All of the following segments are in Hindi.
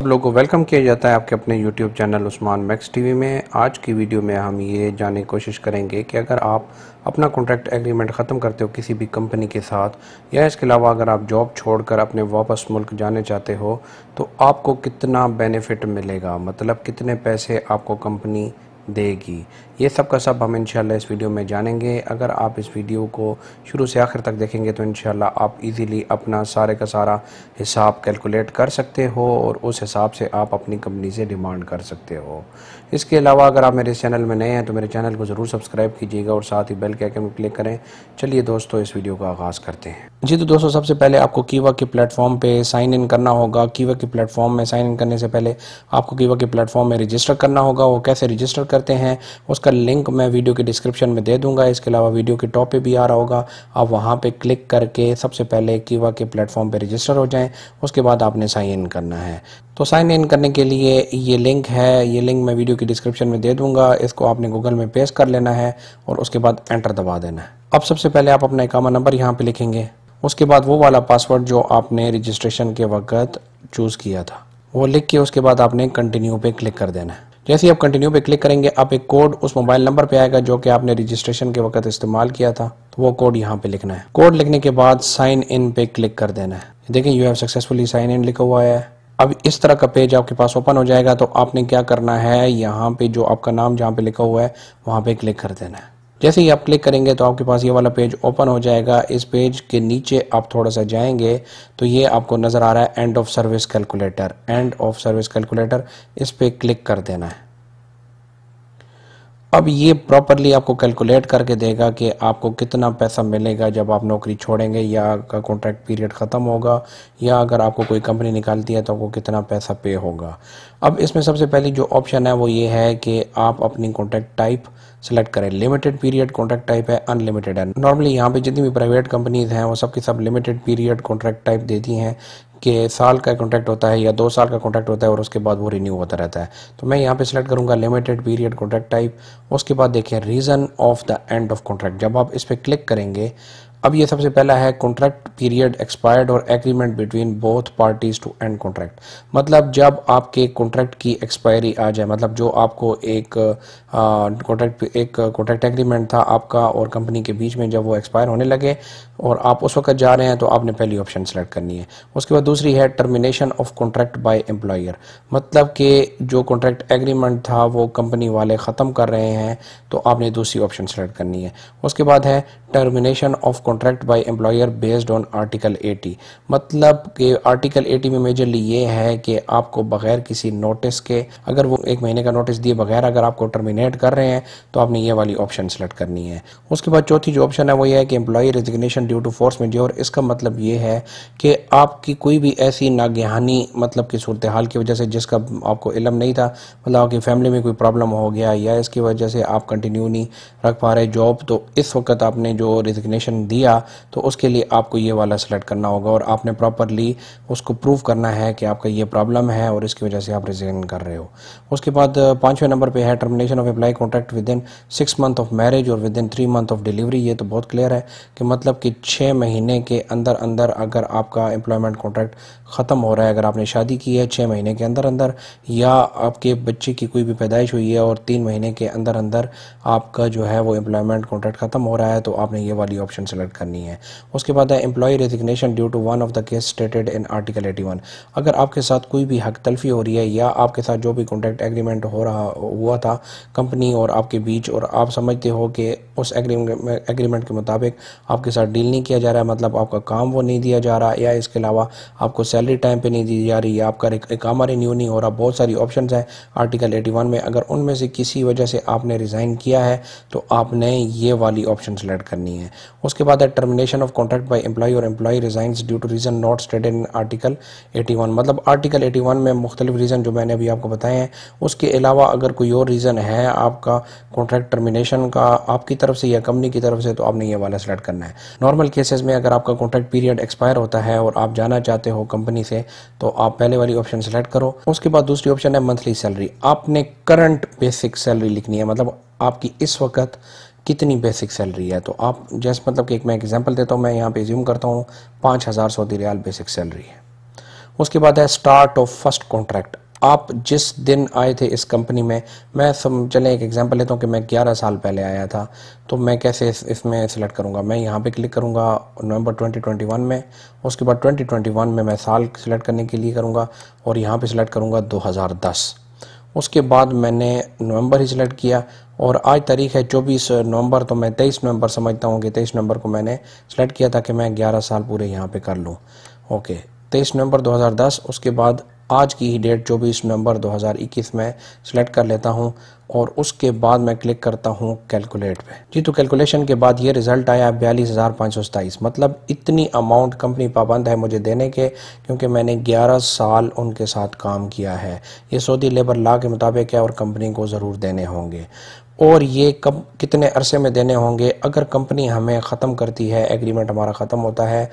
आप लोगों को वेलकम किया जाता है आपके अपने YouTube channel Usman Max TV में आज की वीडियो में हम ये जानने की कोशिश करेंगे कि अगर आप अपना कॉन्ट्रैक्ट एग्रीमेंट ख़त्म करते हो किसी भी कंपनी के साथ या इसके अलावा अगर आप जॉब छोड़कर अपने वापस मुल्क जाने चाहते हो तो आपको कितना बेनिफिट मिलेगा मतलब कितने पैसे आपको कंपनी देगी ये सब का सब हम इंशाल्लाह इस वीडियो में जानेंगे अगर आप इस वीडियो को शुरू से आखिर तक देखेंगे तो इंशाल्लाह आप इजीली अपना सारे का सारा हिसाब कैलकुलेट कर सकते हो और उस हिसाब से आप अपनी कंपनी से डिमांड कर सकते हो इसके अलावा अगर आप मेरे चैनल में नए हैं तो मेरे चैनल को ज़रूर सब्सक्राइब कीजिएगा और साथ ही बेल के आइकन में क्लिक करें चलिए दोस्तों इस वीडियो का आगाज़ करते हैं जी तो दोस्तों सबसे पहले आपको कीवा के प्लेटफॉर्म पर साइन इन करना होगा कीवा के प्लेटफॉर्म में साइन इन करने से पहले आपको कीवा के प्लेटफॉर्म में रजिस्टर करना होगा वो कैसे रजिस्टर करते हैं उसका लिंक मैं वीडियो के डिस्क्रिप्शन में दे दूंगा इसके अलावा वीडियो के टॉप पे भी आ रहा होगा आप वहाँ पे क्लिक करके सबसे पहले कीवा के प्लेटफॉर्म पे रजिस्टर हो जाएं उसके बाद आपने साइन इन करना है तो साइन इन करने के लिए ये लिंक है ये लिंक मैं वीडियो की डिस्क्रिप्शन में दे दूंगा इसको आपने गूगल में पेश कर लेना है और उसके बाद एंटर दबा देना है अब सबसे पहले आप अपना इकामा नंबर यहाँ पर लिखेंगे उसके बाद वो वाला पासवर्ड जो आपने रजिस्ट्रेशन के वक्त चूज़ किया था वो लिख के उसके बाद आपने कंटिन्यू पे क्लिक कर देना है जैसे ही आप कंटिन्यू पे क्लिक करेंगे आप एक कोड उस मोबाइल नंबर पे आएगा जो कि आपने रजिस्ट्रेशन के वक्त इस्तेमाल किया था तो वो कोड यहाँ पे लिखना है कोड लिखने के बाद साइन इन पे क्लिक कर देना है देखें you have successfully sign in लिखा हुआ है अब इस तरह का पेज आपके पास ओपन हो जाएगा तो आपने क्या करना है यहाँ पे जो आपका नाम जहाँ पे लिखा हुआ है वहाँ पे क्लिक कर देना है जैसे ही आप क्लिक करेंगे तो आपके पास ये वाला पेज ओपन हो जाएगा इस पेज के नीचे आप थोड़ा सा जाएंगे तो ये आपको नज़र आ रहा है end of service calculator end of service calculator इस पर क्लिक कर देना है अब ये प्रॉपरली आपको कैलकुलेट करके देगा कि आपको कितना पैसा मिलेगा जब आप नौकरी छोड़ेंगे या आपका कॉन्ट्रैक्ट पीरियड ख़त्म होगा या अगर आपको कोई कंपनी निकालती है तो आपको कितना पैसा पे होगा अब इसमें सबसे पहली जो ऑप्शन है वो ये है कि आप अपनी कॉन्ट्रैक्ट टाइप सेलेक्ट करें लिमिटेड पीरियड कॉन्ट्रैक्ट टाइप है अनलिमिटेड है नॉर्मली यहाँ पे जितनी भी प्राइवेट कंपनीज हैं वो सब की सब लिमिटेड पीरियड कॉन्ट्रैक्ट टाइप देती हैं के साल का कॉन्ट्रैक्ट होता है या दो साल का कॉन्ट्रैक्ट होता है और उसके बाद वो रिन्यू होता रहता है तो मैं यहाँ पे सिलेक्ट करूँगा लिमिटेड पीरियड कॉन्ट्रैक्ट टाइप उसके बाद देखें reason of the end of contract जब आप इस पर क्लिक करेंगे अब ये सबसे पहला है कॉन्ट्रैक्ट पीरियड एक्सपायर्ड और agreement between both parties to end contract मतलब जब आपके कॉन्ट्रैक्ट की एक्सपायरी आ जाए मतलब जो आपको एक कॉन्ट्रैक्ट एक कॉन्ट्रैक्ट एग्रीमेंट था आपका और कंपनी के बीच में जब वो एक्सपायर होने लगे और आप उस वक्त जा रहे हैं तो आपने पहली ऑप्शन सेलेक्ट करनी है उसके बाद दूसरी है termination of contract by employer मतलब कि जो कॉन्ट्रैक्ट एग्रीमेंट था वो कंपनी वाले ख़त्म कर रहे हैं तो आपने दूसरी ऑप्शन सेलेक्ट करनी है उसके बाद है termination of contract by employer based on article 80 मतलब कि आर्टिकल 80 में मेजरली ये है कि आपको बगैर किसी नोटिस के अगर वो एक महीने का नोटिस दिए बगैर अगर आपको टर्मिनेट कर रहे हैं तो आपने ये वाली ऑप्शन सेलेक्ट करनी है उसके बाद चौथी जो ऑप्शन है वो ये है कि employee resignation due to force majeure इसका मतलब ये है कि आपकी कोई भी ऐसी नागहानी मतलब की सूरत हाल की वजह से जिसका आपको इलम नहीं था मतलब आपकी फैमिली में कोई प्रॉब्लम हो गया या इसकी वजह से आप कंटिन्यू नहीं रख पा रहे जॉब तो इस वक्त आपने जो रेजिग्नेशन दी दिया तो उसके लिए आपको ये वाला सेलेक्ट करना होगा और आपने प्रॉपरली उसको प्रूव करना है कि आपका ये प्रॉब्लम है और इसकी वजह से आप रिजाइन कर रहे हो उसके बाद पाँचवें नंबर पर है termination of employee contract within six month of marriage और within three month of delivery ये तो बहुत क्लियर है कि मतलब कि छः महीने के अंदर अंदर अगर आपका एम्प्लॉयमेंट कॉन्ट्रैक्ट ख़त्म हो रहा है अगर आपने शादी की है छः महीने के अंदर अंदर या आपके बच्चे की कोई भी पैदाइश हुई है और तीन महीने के अंदर अंदर आपका जो है वो एम्प्लॉयमेंट कॉन्ट्रैक्ट ख़त्म हो रहा है तो आपने ये वाली ऑप्शन सेलेक्ट कैलकुलेट करनी है उसके बाद है employee resignation due to one of the case stated in article 81 अगर आपके साथ कोई भी हक तलफी हो रही है या आपके साथ जो भी कॉन्ट्रैक्ट एग्रीमेंट हो रहा हुआ था कंपनी और आपके बीच और आप समझते हो कि उस एग्रीमेंट के मुताबिक आपके साथ डील नहीं किया जा रहा है मतलब आपका काम वो नहीं दिया जा रहा या इसके अलावा आपको सैलरी टाइम पर नहीं दी जा रही या आपका इकामा रिन्यू नहीं हो रहा बहुत सारी ऑप्शन हैं आर्टिकल एटी वन में अगर उनमें से किसी वजह से आपने रिज़ाइन किया है तो आपने ये वाली ऑप्शन सेलेक्ट करनी है उसके बाद that termination of contract by employee और employee resigns due to reason not stated in article 81 मतलब आर्टिकल 81 में मुख्तलिफ रीज़न जो मैंने अभी आपको बताए हैं उसके अलावा अगर कोई और रीज़न है आपका कॉन्ट्रैक्ट टर्मिनेशन का आपकी तरफ से या कंपनी की तरफ से तो आपने ये वाला सेलेक्ट करना है नॉर्मल केसेज में अगर आपका कॉन्ट्रैक्ट पीरियड एक्सपायर होता है और आप जाना चाहते हो कंपनी से तो आप पहले वाली ऑप्शन सेलेक्ट करो उसके बाद दूसरी ऑप्शन है मंथली सैलरी आपने करंट बेसिक सैलरी लिखनी है मतलब आपकी इस वक्त कितनी बेसिक सैलरी है तो आप जैसे मतलब कि एक मैं एग्जांपल देता हूँ मैं यहाँ पे ज्यूम करता हूँ पाँच हज़ार सऊदी रियाल बेसिक सैलरी है उसके बाद है स्टार्ट ऑफ फर्स्ट कॉन्ट्रैक्ट आप जिस दिन आए थे इस कंपनी में मैं सम चलें एक एग्जांपल लेता हूँ कि मैं 11 साल पहले आया था तो मैं कैसे इस, इसमें करूँगा मैं यहाँ पे क्लिक करूँगा नवंबर 2021 में उसके बाद 2021 में मैं साल सेलेक्ट करने के लिए करूँगा और यहाँ पे सेलेक्ट करूँगा 2010 उसके बाद मैंने नवंबर ही सिलेक्ट किया और आज तारीख है चौबीस नवंबर तो मैं तेईस नवंबर समझता हूँ कि तेईस नवंबर को मैंने सेलेक्ट किया था कि मैं ग्यारह साल पूरे यहाँ पे कर लूँ ओके तेईस नवंबर 2010 उसके बाद आज की ही डेट चौबीस नवंबर 2021 में सेलेक्ट कर लेता हूँ और उसके बाद मैं क्लिक करता हूँ कैलकुलेट पे जी तो कैलकुलेशन के बाद ये रिज़ल्ट आया बयालीस हज़ार पाँच सौ मतलब इतनी अमाउंट कंपनी पाबंद है मुझे देने के क्योंकि मैंने 11 साल उनके साथ काम किया है ये सऊदी लेबर लॉ के मुताबिक है और कंपनी को ज़रूर देने होंगे और ये कब कितने अरसे में देने होंगे अगर कंपनी हमें ख़त्म करती है एग्रीमेंट हमारा ख़त्म होता है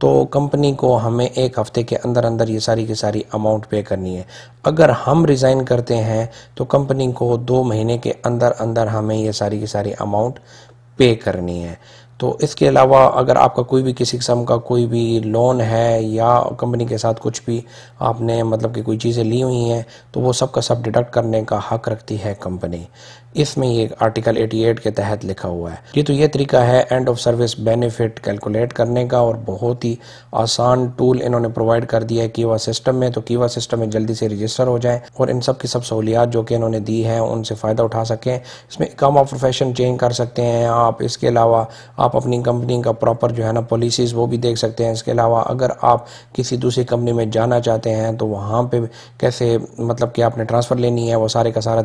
तो कंपनी को हमें एक हफ़्ते के अंदर अंदर ये सारी की सारी अमाउंट पे करनी है अगर हम रिज़ाइन करते हैं तो कंपनी को दो महीने के अंदर अंदर हमें ये सारी की सारी अमाउंट पे करनी है तो इसके अलावा अगर आपका कोई भी किसी किस्म का कोई भी लोन है या कंपनी के साथ कुछ भी आपने मतलब कि कोई चीज़ें ली हुई हैं तो वो सब का सब डिडक्ट करने का हक रखती है कंपनी इसमें ये आर्टिकल 88 के तहत लिखा हुआ है ये तो ये तरीका है end of service benefit calculate करने का और बहुत ही आसान टूल इन्होंने प्रोवाइड कर दिया है कीवा सिस्टम में तो कीवा सिस्टम में जल्दी से रजिस्टर हो जाए और इन सब की सब सहूलियात जो कि इन्होंने दी हैं उनसे फ़ायदा उठा सकें इसमें काम ऑफ प्रोफेशन चेंज कर सकते हैं आप इसके अलावा आप आप अपनी कंपनी का प्रॉपर जो है ना पॉलिसीज़ वो भी देख सकते हैं इसके अलावा अगर आप किसी दूसरी कंपनी में जाना चाहते हैं तो वहाँ पर कैसे मतलब कि आपने ट्रांसफ़र लेनी है वो सारे का सारा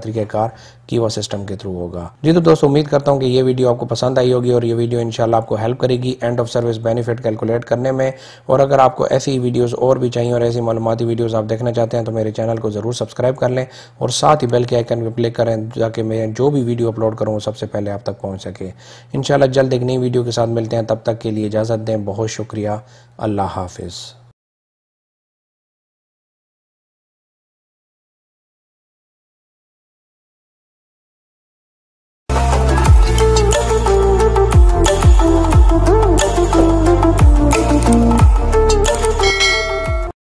की वो सिस्टम के थ्रू होगा जी तो दोस्तों उम्मीद करता हूँ कि ये वीडियो आपको पसंद आई होगी और ये वीडियो इनशाला आपको हेल्प करेगी end of service benefit calculate करने में और अगर आपको ऐसी वीडियोज और भी चाहिए और ऐसी मालूमती वीडियोज़ आप देखना चाहते हैं तो मेरे चैनल को ज़रूर सब्सक्राइब कर लें और साथ ही बेल के आइकन पर क्लिक करें ताकि मैं जो भी वीडियो अपलोड करूँ सबसे पहले आप तक पहुँच सके इनशाला जल्द एक नई वीडियो के साथ मिलते हैं तब तक के लिए इजाज़त दें बहुत शुक्रिया अल्लाह हाफिज़